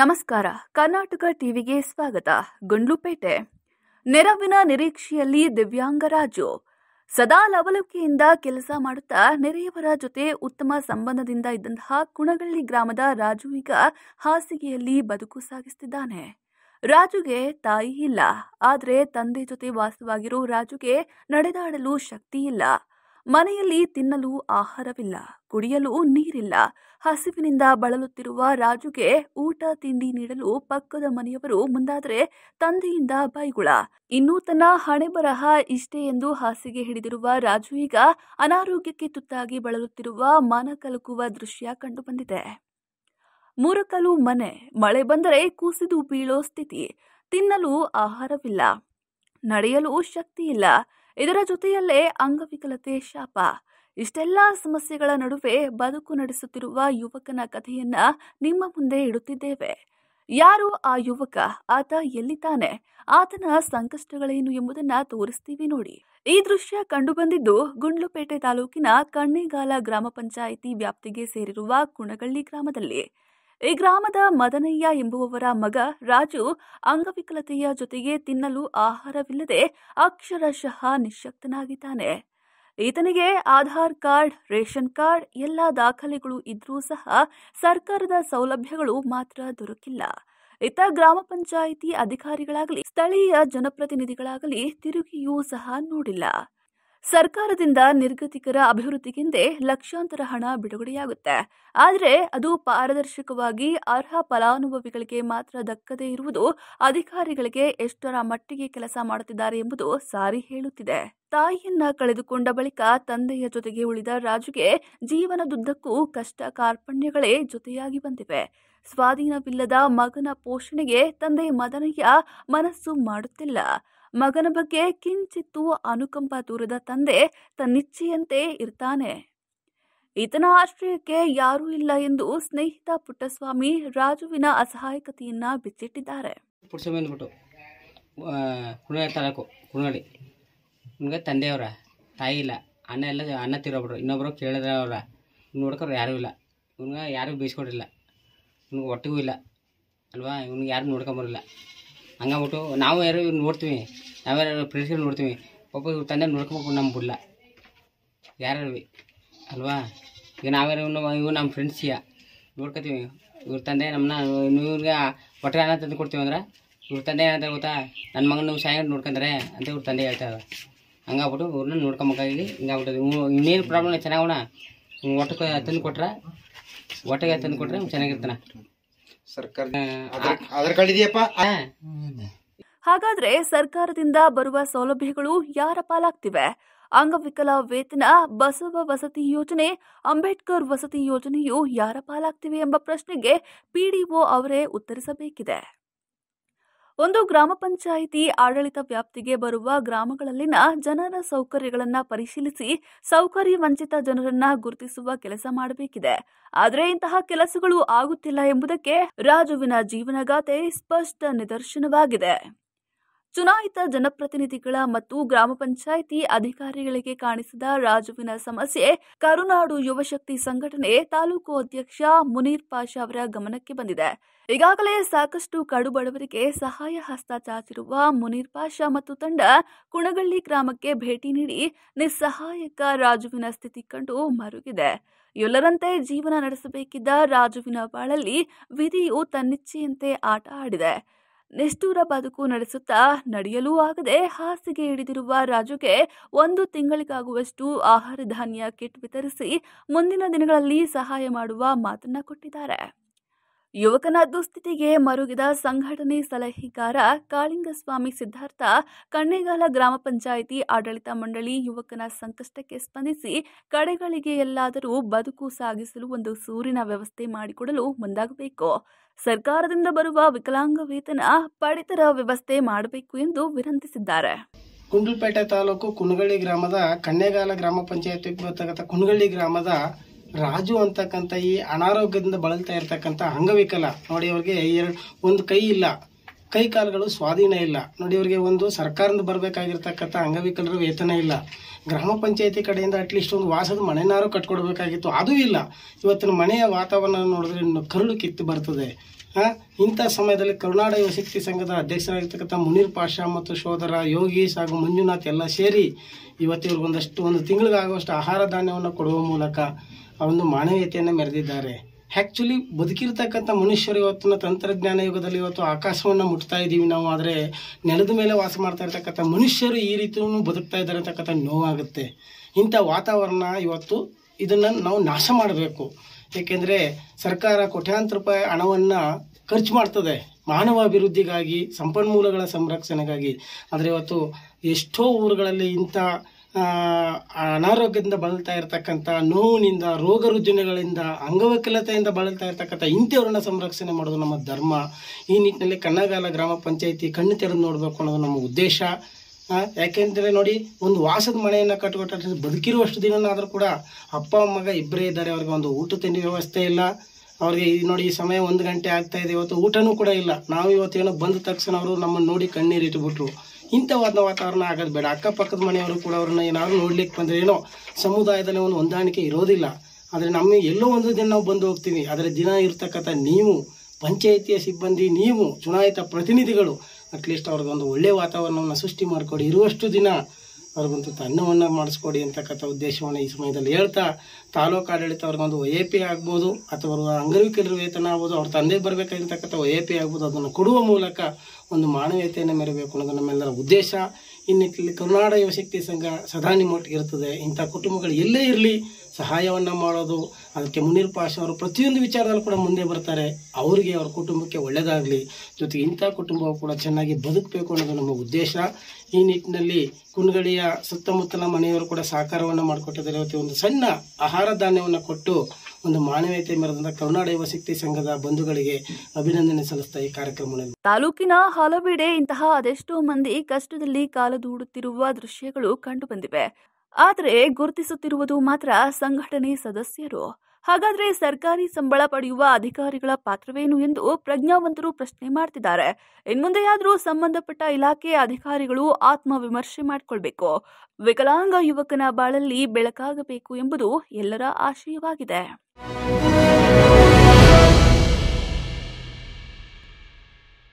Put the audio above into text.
ನಮಸ್ಕಾರ ಕರ್ನಾಟಕ ಟಿವಿಗೆ ಸ್ವಾಗತ ಗುಂಡ್ಲುಪೇಟೆ ನೆರವಿನ ನಿರೀಕ್ಷೆಯಲ್ಲಿ ರಾಜು ಸದಾ ಲವಲವಿಕೆಯಿಂದ ಕೆಲಸ ಮಾಡುತ್ತಾ ನೆರೆಯವರ ಜೊತೆ ಉತ್ತಮ ಸಂಬಂಧದಿಂದ ಇದ್ದಂತಹ ಕುಣಗಳ್ಳಿ ಗ್ರಾಮದ ರಾಜು ಈಗ ಹಾಸಿಗೆಯಲ್ಲಿ ಬದುಕು ಸಾಗಿಸುತ್ತಿದ್ದಾನೆ ರಾಜುಗೆ ತಾಯಿ ಇಲ್ಲ ಆದರೆ ತಂದೆ ಜೊತೆ ವಾಸವಾಗಿರೋ ರಾಜುಗೆ ನಡೆದಾಡಲು ಶಕ್ತಿ ಇಲ್ಲ ಮನೆಯಲ್ಲಿ ತಿನ್ನಲು ಆಹಾರವಿಲ್ಲ ಕುಡಿಯಲು ನೀರಿಲ್ಲ ಹಸಿವಿನಿಂದ ಬಳಲುತ್ತಿರುವ ರಾಜುಗೆ ಊಟ ತಿಂಡಿ ನೀಡಲು ಪಕ್ಕದ ಮನೆಯವರು ಮುಂದಾದರೆ ತಂದೆಯಿಂದ ಬೈಗುಳ ಇನ್ನೂ ತನ್ನ ಹಣೆ ಬರಹ ಇಷ್ಟೇ ಎಂದು ಹಾಸಿಗೆ ಹಿಡಿದಿರುವ ರಾಜು ಈಗ ಅನಾರೋಗ್ಯಕ್ಕೆ ತುತ್ತಾಗಿ ಬಳಲುತ್ತಿರುವ ಮನ ಕಲಕುವ ದೃಶ್ಯ ಕಂಡುಬಂದಿದೆ ಮೂರಕಲು ಮನೆ ಮಳೆ ಬಂದರೆ ಕುಸಿದು ಬೀಳೋ ಸ್ಥಿತಿ ತಿನ್ನಲು ಆಹಾರವಿಲ್ಲ ನಡೆಯಲು ಶಕ್ತಿ ಇಲ್ಲ ಇದರ ಜೊತೆಯಲ್ಲೇ ಅಂಗವಿಕಲತೆ ಶಾಪ ಇಷ್ಟೆಲ್ಲ ಸಮಸ್ಯೆಗಳ ನಡುವೆ ಬದುಕು ನಡೆಸುತ್ತಿರುವ ಯುವಕನ ಕಥೆಯನ್ನ ನಿಮ್ಮ ಮುಂದೆ ಇಡುತ್ತಿದ್ದೇವೆ ಯಾರು ಆ ಯುವಕ ಆತ ಎಲ್ಲಿದ್ದಾನೆ ಆತನ ಸಂಕಷ್ಟಗಳೇನು ಎಂಬುದನ್ನ ತೋರಿಸ್ತೀವಿ ನೋಡಿ ಈ ದೃಶ್ಯ ಕಂಡುಬಂದಿದ್ದು ಗುಂಡ್ಲುಪೇಟೆ ತಾಲೂಕಿನ ಕಣ್ಣಿಗಾಲ ಗ್ರಾಮ ಪಂಚಾಯಿತಿ ವ್ಯಾಪ್ತಿಗೆ ಸೇರಿರುವ ಕುಣಗಳ್ಳಿ ಗ್ರಾಮದಲ್ಲಿ ಈ ಗ್ರಾಮದ ಮದನಯ್ಯ ಎಂಬುವವರ ಮಗ ರಾಜು ಅಂಗವಿಕಲತೆಯ ಜೊತೆಗೆ ತಿನ್ನಲು ಆಹಾರವಿಲ್ಲದೆ ಅಕ್ಷರಶಃ ನಿಶಕ್ತನಾಗಿದ್ದಾನೆ ಈತನಿಗೆ ಆಧಾರ್ ಕಾರ್ಡ್ ರೇಷನ್ ಕಾರ್ಡ್ ಎಲ್ಲ ದಾಖಲೆಗಳು ಇದ್ರೂ ಸಹ ಸರ್ಕಾರದ ಸೌಲಭ್ಯಗಳು ಮಾತ್ರ ದೊರಕಿಲ್ಲ ಇತ ಗ್ರಾಮ ಪಂಚಾಯಿತಿ ಅಧಿಕಾರಿಗಳಾಗಲಿ ಸ್ಥಳೀಯ ಜನಪ್ರತಿನಿಧಿಗಳಾಗಲಿ ತಿರುಗಿಯೂ ಸಹ ನೋಡಿಲ್ಲ ಸರ್ಕಾರದಿಂದ ನಿರ್ಗತಿಕರ ಅಭಿವೃದ್ಧಿಗೆಂದೇ ಲಕ್ಷಾಂತರ ಹಣ ಬಿಡುಗಡೆಯಾಗುತ್ತೆ ಆದರೆ ಅದು ಪಾರದರ್ಶಕವಾಗಿ ಅರ್ಹ ಫಲಾನುಭವಿಗಳಿಗೆ ಮಾತ್ರ ದಕ್ಕದೇ ಇರುವುದು ಅಧಿಕಾರಿಗಳಿಗೆ ಎಷ್ಟರ ಮಟ್ಟಿಗೆ ಕೆಲಸ ಮಾಡುತ್ತಿದ್ದಾರೆ ಎಂಬುದು ಸಾರಿ ಹೇಳುತ್ತಿದೆ ತಾಯಿಯನ್ನ ಕಳೆದುಕೊಂಡ ಬಳಿಕ ತಂದೆಯ ಜೊತೆಗೆ ಉಳಿದ ರಾಜುಗೆ ಜೀವನದುದ್ದಕ್ಕೂ ಕಷ್ಟ ಕಾರ್ಪಣ್ಯಗಳೇ ಜೊತೆಯಾಗಿ ಬಂದಿವೆ ಸ್ವಾಧೀನವಿಲ್ಲದ ಮಗನ ಪೋಷಣೆಗೆ ತಂದೆ ಮದನಯ್ಯ ಮನಸ್ಸು ಮಾಡುತ್ತಿಲ್ಲ ಮಗನ ಬಗ್ಗೆ ಕಿಂಚಿತ್ತೂ ಅನುಕಂಪ ದೂರದ ತಂದೆ ತನ್ನಿಚ್ಛೆಯಂತೆ ಇರ್ತಾನೆ ಈತನ ಆಶ್ರಯಕ್ಕೆ ಯಾರೂ ಇಲ್ಲ ಎಂದು ಸ್ನೇಹಿತ ಪುಟ್ಟಸ್ವಾಮಿ ರಾಜುವಿನ ಅಸಹಾಯಕತೆಯನ್ನ ಬಿಚ್ಚಿಟ್ಟಿದ್ದಾರೆ ಪುಟ್ಟಸ್ವಾಮಿ ಅಂದ್ಬಿಟ್ಟು ತಾಲೂಕು ಕುಣಡಿ ನಿಮಗೆ ತಂದೆಯವರ ತಾಯಿ ಇಲ್ಲ ಅಣ್ಣ ಎಲ್ಲ ಅಣ್ಣ ತಿರೋಬ್ರು ಇನ್ನೊಬ್ಬರು ಅವರ ನೋಡ್ಕೋರು ಯಾರೂ ಇಲ್ಲ ಇವ್ನಿಗೆ ಯಾರು ಬೀಸ್ಕೊಡಿಲ್ಲ ಇವ್ನಿಗೆ ಒಟ್ಟಿಗೂ ಇಲ್ಲ ಅಲ್ವಾ ಇವ್ನಿಗೆ ಯಾರು ನೋಡ್ಕೊಂಬರಿಲ್ಲ ಹಂಗಾಗ್ಬಿಟ್ಟು ನಾವು ಯಾರು ನೋಡ್ತೀವಿ ನಾವ್ಯಾರು ಫ್ರೆಂಡ್ಸ್ ನೋಡ್ತೀವಿ ಪಾಪ ಇವ್ರ ತಂದೆ ನೋಡ್ಕೊಬೇಕು ನಮ್ಮ ಯಾರ್ಯಾರು ಯಾರು ಅಲ್ವಾ ಈಗ ನಾವ್ಯಾರು ಇವು ನಮ್ಮ ಫ್ರೆಂಡ್ಸಿಯ ನೋಡ್ಕೊತೀವಿ ಇವ್ರ ತಂದೆ ನಮ್ಮನ್ನ ಇವ್ರಿಗೆ ಹೊಟ್ಟೆ ಅನ್ನ ತಂದು ಕೊಡ್ತೀವಿ ಅಂದ್ರೆ ಇವ್ರ ತಂದೆ ಏನಂತ ಗೊತ್ತಾ ನನ್ನ ಮಗನ ಸಾಯಂಗ್ ನೋಡ್ಕೊಂತಾರೆ ಅಂತ ಇವ್ರ ತಂದೆ ಹೇಳ್ತಾರೆ ಹಂಗಾಗ್ಬಿಟ್ಟು ಇವ್ರನ್ನ ನೋಡ್ಕೊಂಬೇಕಾಗಿ ಹಿಂಗಾಗ್ಬಿಟ್ಟು ಇನ್ನೇನು ಪ್ರಾಬ್ಲಮ್ ಚೆನ್ನಾಗೋಣ ಒಟ್ಟಿಗೆ ತಂದು ಕೊಟ್ರೆ ಒಟ್ಟಿಗೆ ತಂದು ಕೊಟ್ರೆ ಚೆನ್ನಾಗಿರ್ತಾನೆ ಸರ್ಕಾರ ಹಾಗಾದ್ರೆ ಸರ್ಕಾರದಿಂದ ಬರುವ ಸೌಲಭ್ಯಗಳು ಯಾರ ಪಾಲಾಗ್ತಿವೆ ಅಂಗವಿಕಲ ವೇತನ ಬಸವ ವಸತಿ ಯೋಜನೆ ಅಂಬೇಡ್ಕರ್ ವಸತಿ ಯೋಜನೆಯು ಯಾರ ಪಾಲಾಗ್ತಿವೆ ಎಂಬ ಪ್ರಶ್ನೆಗೆ ಪಿಡಿಒ ಅವರೇ ಉತ್ತರಿಸಬೇಕಿದೆ ಒಂದು ಗ್ರಾಮ ಪಂಚಾಯಿತಿ ಆಡಳಿತ ವ್ಯಾಪ್ತಿಗೆ ಬರುವ ಗ್ರಾಮಗಳಲ್ಲಿನ ಜನರ ಸೌಕರ್ಯಗಳನ್ನು ಪರಿಶೀಲಿಸಿ ಸೌಕರ್ಯ ವಂಚಿತ ಜನರನ್ನ ಗುರುತಿಸುವ ಕೆಲಸ ಮಾಡಬೇಕಿದೆ ಆದರೆ ಇಂತಹ ಕೆಲಸಗಳು ಆಗುತ್ತಿಲ್ಲ ಎಂಬುದಕ್ಕೆ ರಾಜುವಿನ ಜೀವನಗಾಥೆ ಸ್ಪಷ್ಟ ನಿದರ್ಶನವಾಗಿದೆ ಚುನಾಯಿತ ಜನಪ್ರತಿನಿಧಿಗಳ ಮತ್ತು ಗ್ರಾಮ ಪಂಚಾಯಿತಿ ಅಧಿಕಾರಿಗಳಿಗೆ ಕಾಣಿಸಿದ ರಾಜುವಿನ ಸಮಸ್ಯೆ ಕರುನಾಡು ಯುವಶಕ್ತಿ ಸಂಘಟನೆ ತಾಲೂಕು ಅಧ್ಯಕ್ಷ ಮುನೀರ್ ಪಾಷ ಅವರ ಗಮನಕ್ಕೆ ಬಂದಿದೆ ಈಗಾಗಲೇ ಸಾಕಷ್ಟು ಕಡು ಬಡವರಿಗೆ ಸಹಾಯ ಹಸ್ತ ಚಾಚಿರುವ ಮುನೀರ್ ಪಾಷ ಮತ್ತು ತಂಡ ಕುಣಗಳ್ಳಿ ಗ್ರಾಮಕ್ಕೆ ಭೇಟಿ ನೀಡಿ ನಿಸ್ಸಹಾಯಕ ರಾಜುವಿನ ಸ್ಥಿತಿ ಕಂಡು ಮರುಗಿದೆ ಎಲ್ಲರಂತೆ ಜೀವನ ನಡೆಸಬೇಕಿದ್ದ ರಾಜುವಿನ ಬಾಳಲ್ಲಿ ವಿಧಿಯು ತನ್ನಿಚ್ಛೆಯಂತೆ ಆಟ ಆಡಿದೆ ನಿಷ್ಠೂರ ಬದುಕು ನಡೆಸುತ್ತಾ ನಡೆಯಲೂ ಆಗದೆ ಹಾಸಿಗೆ ಹಿಡಿದಿರುವ ರಾಜುಗೆ ಒಂದು ತಿಂಗಳಿಗಾಗುವಷ್ಟು ಆಹಾರ ಧಾನ್ಯ ಕಿಟ್ ವಿತರಿಸಿ ಮುಂದಿನ ದಿನಗಳಲ್ಲಿ ಸಹಾಯ ಮಾಡುವ ಮಾತನ್ನ ಕೊಟ್ಟಿದ್ದಾರೆ ಯುವಕನ ದುಸ್ಥಿತಿಗೆ ಮರುಗಿದ ಸಂಘಟನೆ ಸಲಹೆಗಾರ ಕಾಳಿಂಗಸ್ವಾಮಿ ಸಿದ್ಧಾರ್ಥ ಕಣ್ಣೇಗಾಲ ಗ್ರಾಮ ಪಂಚಾಯಿತಿ ಆಡಳಿತ ಮಂಡಳಿ ಯುವಕನ ಸಂಕಷ್ಟಕ್ಕೆ ಸ್ಪಂದಿಸಿ ಕಡೆಗಳಿಗೆ ಎಲ್ಲಾದರೂ ಬದುಕು ಸಾಗಿಸಲು ಒಂದು ಸೂರಿನ ವ್ಯವಸ್ಥೆ ಮಾಡಿಕೊಡಲು ಮುಂದಾಗಬೇಕು ಸರ್ಕಾರದಿಂದ ಬರುವ ವಿಕಲಾಂಗ ವೇತನ ಪಡಿತರ ವ್ಯವಸ್ಥೆ ಮಾಡಬೇಕು ಎಂದು ವಿನಂತಿಸಿದ್ದಾರೆ ಕುಂಡ್ಲಪೇಟೆ ತಾಲೂಕು ಕುನಗಳ್ಳಿ ಗ್ರಾಮದ ಕಣ್ಣೇಗಾಲ ಗ್ರಾಮ ಪಂಚಾಯತ್ ಕುನಗಳ್ಳಿ ಗ್ರಾಮದ ರಾಜು ಅಂತಕ್ಕಂಥ ಈ ಅನಾರೋಗ್ಯದಿಂದ ಬಳಲ್ತಾ ಇರ್ತಕ್ಕಂಥ ಅಂಗವಿಕಲ ನೋಡಿ ಅವ್ರಿಗೆ ಎರಡು ಒಂದು ಕೈ ಇಲ್ಲ ಕೈ ಕಾಲುಗಳು ಸ್ವಾಧೀನ ಇಲ್ಲ ನೋಡಿ ಅವರಿಗೆ ಒಂದು ಸರ್ಕಾರದಿಂದ ಬರಬೇಕಾಗಿರ್ತಕ್ಕಂಥ ಅಂಗವಿಕಲರು ವೇತನ ಇಲ್ಲ ಗ್ರಾಮ ಪಂಚಾಯತಿ ಕಡೆಯಿಂದ ಅಟ್ಲೀಸ್ಟ್ ಒಂದು ವಾಸದ ಮನೆನಾರು ಕಟ್ಕೊಡ್ಬೇಕಾಗಿತ್ತು ಅದು ಇಲ್ಲ ಇವತ್ತಿನ ಮನೆಯ ವಾತಾವರಣ ನೋಡಿದ್ರೆ ಕರುಳು ಕಿತ್ತು ಬರ್ತದೆ ಇಂಥ ಸಮಯದಲ್ಲಿ ಕರುನಾಡ ಯುವಶಕ್ತಿ ಸಂಘದ ಅಧ್ಯಕ್ಷರಾಗಿರ್ತಕ್ಕಂಥ ಮುನೀರ್ ಪಾಷಾ ಮತ್ತು ಸೋದರ ಯೋಗೀಶ್ ಹಾಗೂ ಮಂಜುನಾಥ್ ಎಲ್ಲ ಸೇರಿ ಇವತ್ತಿವ್ರಿಗೊಂದಷ್ಟು ಒಂದಷ್ಟು ಒಂದು ತಿಂಗಳಿಗಾಗುವಷ್ಟು ಆಹಾರ ಧಾನ್ಯವನ್ನು ಕೊಡುವ ಮೂಲಕ ಆ ಒಂದು ಮಾನವೀಯತೆಯನ್ನು ಮೆರೆದಿದ್ದಾರೆ ಆ್ಯಕ್ಚುಲಿ ಬದುಕಿರ್ತಕ್ಕಂಥ ಮನುಷ್ಯರು ಇವತ್ತಿನ ತಂತ್ರಜ್ಞಾನ ಯುಗದಲ್ಲಿ ಇವತ್ತು ಆಕಾಶವನ್ನು ಮುಟ್ತಾ ಇದ್ದೀವಿ ನಾವು ಆದರೆ ನೆಲದ ಮೇಲೆ ವಾಸ ಮಾಡ್ತಾ ಇರ್ತಕ್ಕಂಥ ಮನುಷ್ಯರು ಈ ರೀತಿಯೂ ಬದುಕ್ತಾ ಇದ್ದಾರೆ ಅಂತಕ್ಕಂಥ ನೋವಾಗುತ್ತೆ ಇಂಥ ವಾತಾವರಣ ಇವತ್ತು ಇದನ್ನು ನಾವು ನಾಶ ಮಾಡಬೇಕು ಏಕೆಂದರೆ ಸರ್ಕಾರ ಕೋಟ್ಯಾಂತರ ರೂಪಾಯಿ ಹಣವನ್ನು ಖರ್ಚು ಮಾಡ್ತದೆ ಮಾನವ ಅಭಿವೃದ್ಧಿಗಾಗಿ ಸಂಪನ್ಮೂಲಗಳ ಸಂರಕ್ಷಣೆಗಾಗಿ ಆದರೆ ಇವತ್ತು ಎಷ್ಟೋ ಊರುಗಳಲ್ಲಿ ಇಂಥ ಅನಾರೋಗ್ಯದಿಂದ ಬಳಲ್ತಾ ಇರತಕ್ಕಂಥ ನೋವಿನಿಂದ ರೋಗ ರುಜಿನಗಳಿಂದ ಅಂಗವಿಕಲತೆಯಿಂದ ಬಳಲ್ತಾ ಇರ್ತಕ್ಕಂಥ ಇಂಥವ್ರನ್ನ ಸಂರಕ್ಷಣೆ ಮಾಡೋದು ನಮ್ಮ ಧರ್ಮ ಈ ನಿಟ್ಟಿನಲ್ಲಿ ಕನ್ನಗಾಲ ಗ್ರಾಮ ಪಂಚಾಯಿತಿ ಕಣ್ಣು ತೆರೆದು ನೋಡಬೇಕು ಅನ್ನೋದು ನಮ್ಮ ಉದ್ದೇಶ ಯಾಕೆಂದರೆ ನೋಡಿ ಒಂದು ವಾಸದ ಮನೆಯನ್ನು ಕಟ್ಟಿಕೊಟ್ಟರೆ ಬದುಕಿರುವಷ್ಟು ದಿನನಾದರೂ ಕೂಡ ಅಪ್ಪ ಅಮ್ಮಗ ಇಬ್ಬರೇ ಇದ್ದಾರೆ ಅವ್ರಿಗೆ ಒಂದು ಊಟ ತಿಂಡಿ ವ್ಯವಸ್ಥೆ ಇಲ್ಲ ಅವ್ರಿಗೆ ನೋಡಿ ಈ ಸಮಯ ಒಂದು ಗಂಟೆ ಆಗ್ತಾಯಿದೆ ಇವತ್ತು ಊಟನೂ ಕೂಡ ಇಲ್ಲ ನಾವು ಇವತ್ತೇನೋ ಬಂದ ತಕ್ಷಣ ಅವರು ನಮ್ಮನ್ನು ನೋಡಿ ಕಣ್ಣೀರಿಟ್ಬಿಟ್ರು ಇಂಥವಾದ ವಾತಾವರಣ ಆಗೋದು ಬೇಡ ಅಕ್ಕಪಕ್ಕದ ಮನೆಯವರು ಕೂಡ ಅವ್ರನ್ನ ಏನಾದರೂ ನೋಡ್ಲಿಕ್ಕೆ ಬಂದರೆ ಏನೋ ಸಮುದಾಯದಲ್ಲಿ ಒಂದು ಹೊಂದಾಣಿಕೆ ಇರೋದಿಲ್ಲ ಆದರೆ ನಮ್ಮ ಎಲ್ಲೋ ಒಂದು ದಿನ ನಾವು ಬಂದು ಹೋಗ್ತೀವಿ ಆದರೆ ದಿನ ಇರ್ತಕ್ಕಂಥ ನೀವು ಪಂಚಾಯಿತಿಯ ಸಿಬ್ಬಂದಿ ನೀವು ಚುನಾಯಿತ ಪ್ರತಿನಿಧಿಗಳು ಅಟ್ಲೀಸ್ಟ್ ಒಂದು ಒಳ್ಳೆಯ ವಾತಾವರಣವನ್ನು ಸೃಷ್ಟಿ ಮಾಡಿಕೊಡಿ ಇರುವಷ್ಟು ದಿನ ಅವ್ರಿಗೊಂದು ಅನ್ನವನ್ನು ಮಾಡಿಸ್ಕೊಡಿ ಅಂತಕ್ಕಂಥ ಉದ್ದೇಶವನ್ನು ಈ ಸಮಯದಲ್ಲಿ ಹೇಳ್ತಾ ತಾಲೂಕು ಆಡಳಿತ ಅವ್ರಿಗೊಂದು ಒ ಎ ಪಿ ಆಗ್ಬೋದು ಅಥವಾ ಅವರು ಅಂಗವಿಕಲರ ವೇತನ ಆಗ್ಬೋದು ಅವ್ರ ತಂದೆ ಬರಬೇಕಾಗಿರ್ತಕ್ಕಂಥ ಒ ಎ ಪಿ ಆಗ್ಬೋದು ಅದನ್ನು ಕೊಡುವ ಮೂಲಕ ಒಂದು ಮಾನವೀಯತೆಯನ್ನು ಮೆರಬೇಕು ಅನ್ನೋದು ನಮ್ಮೆಲ್ಲರ ಉದ್ದೇಶ ಈ ನಿಟ್ಟಿನಲ್ಲಿ ಕರ್ನಾಟಕ ಯುವಶಕ್ತಿ ಸಂಘ ಸದಾ ನಿಮ್ಮೊಟ್ಟಿಗೆ ಇರ್ತದೆ ಇಂಥ ಕುಟುಂಬಗಳು ಎಲ್ಲೇ ಇರಲಿ ಸಹಾಯವನ್ನು ಮಾಡೋದು ಅದಕ್ಕೆ ಮುನೀರ್ ಪಾಶ ಅವರು ಪ್ರತಿಯೊಂದು ವಿಚಾರದಲ್ಲೂ ಕೂಡ ಮುಂದೆ ಬರ್ತಾರೆ ಅವರಿಗೆ ಅವ್ರ ಕುಟುಂಬಕ್ಕೆ ಒಳ್ಳೆಯದಾಗಲಿ ಜೊತೆಗೆ ಇಂಥ ಕುಟುಂಬ ಕೂಡ ಚೆನ್ನಾಗಿ ಬದುಕಬೇಕು ಅನ್ನೋದು ನಮ್ಮ ಉದ್ದೇಶ ಈ ನಿಟ್ಟಿನಲ್ಲಿ ಕುಂಡ್ಗಡಿಯ ಸುತ್ತಮುತ್ತಲ ಮನೆಯವರು ಕೂಡ ಸಹಕಾರವನ್ನು ಮಾಡಿಕೊಟ್ಟಿದ್ದಾರೆ ಇವತ್ತು ಒಂದು ಸಣ್ಣ ಆಹಾರ ಧಾನ್ಯವನ್ನು ಕೊಟ್ಟು ಒಂದು ಮಾನವೀಯತೆ ಮೆರೆದಂತ ಕರುನಾಡೈವ ಶಕ್ತಿ ಸಂಘದ ಬಂಧುಗಳಿಗೆ ಅಭಿನಂದನೆ ಸಲ್ಲಿಸ್ತಾ ಈ ಕಾರ್ಯಕ್ರಮದಲ್ಲಿ ತಾಲೂಕಿನ ಹಲವೆಡೆ ಇಂತಹ ಅದೆಷ್ಟೋ ಮಂದಿ ಕಷ್ಟದಲ್ಲಿ ಕಾಲದೂಡುತ್ತಿರುವ ದೃಶ್ಯಗಳು ಕಂಡುಬಂದಿವೆ ಆದರೆ ಗುರುತಿಸುತ್ತಿರುವುದು ಮಾತ್ರ ಸಂಘಟನೆ ಸದಸ್ಯರು ಹಾಗಾದ್ರೆ ಸರ್ಕಾರಿ ಸಂಬಳ ಪಡೆಯುವ ಅಧಿಕಾರಿಗಳ ಪಾತ್ರವೇನು ಎಂದು ಪ್ರಜ್ಞಾವಂತರು ಪ್ರಶ್ನೆ ಮಾಡ್ತಿದ್ದಾರೆ ಇನ್ಮುಂದೆಯಾದರೂ ಸಂಬಂಧಪಟ್ಟ ಇಲಾಖೆ ಅಧಿಕಾರಿಗಳು ಆತ್ಮವಿಮರ್ಶೆ ಮಾಡಿಕೊಳ್ಬೇಕು ವಿಕಲಾಂಗ ಯುವಕನ ಬಾಳಲ್ಲಿ ಬೆಳಕಾಗಬೇಕು ಎಂಬುದು ಎಲ್ಲರ ಆಶಯವಾಗಿದೆ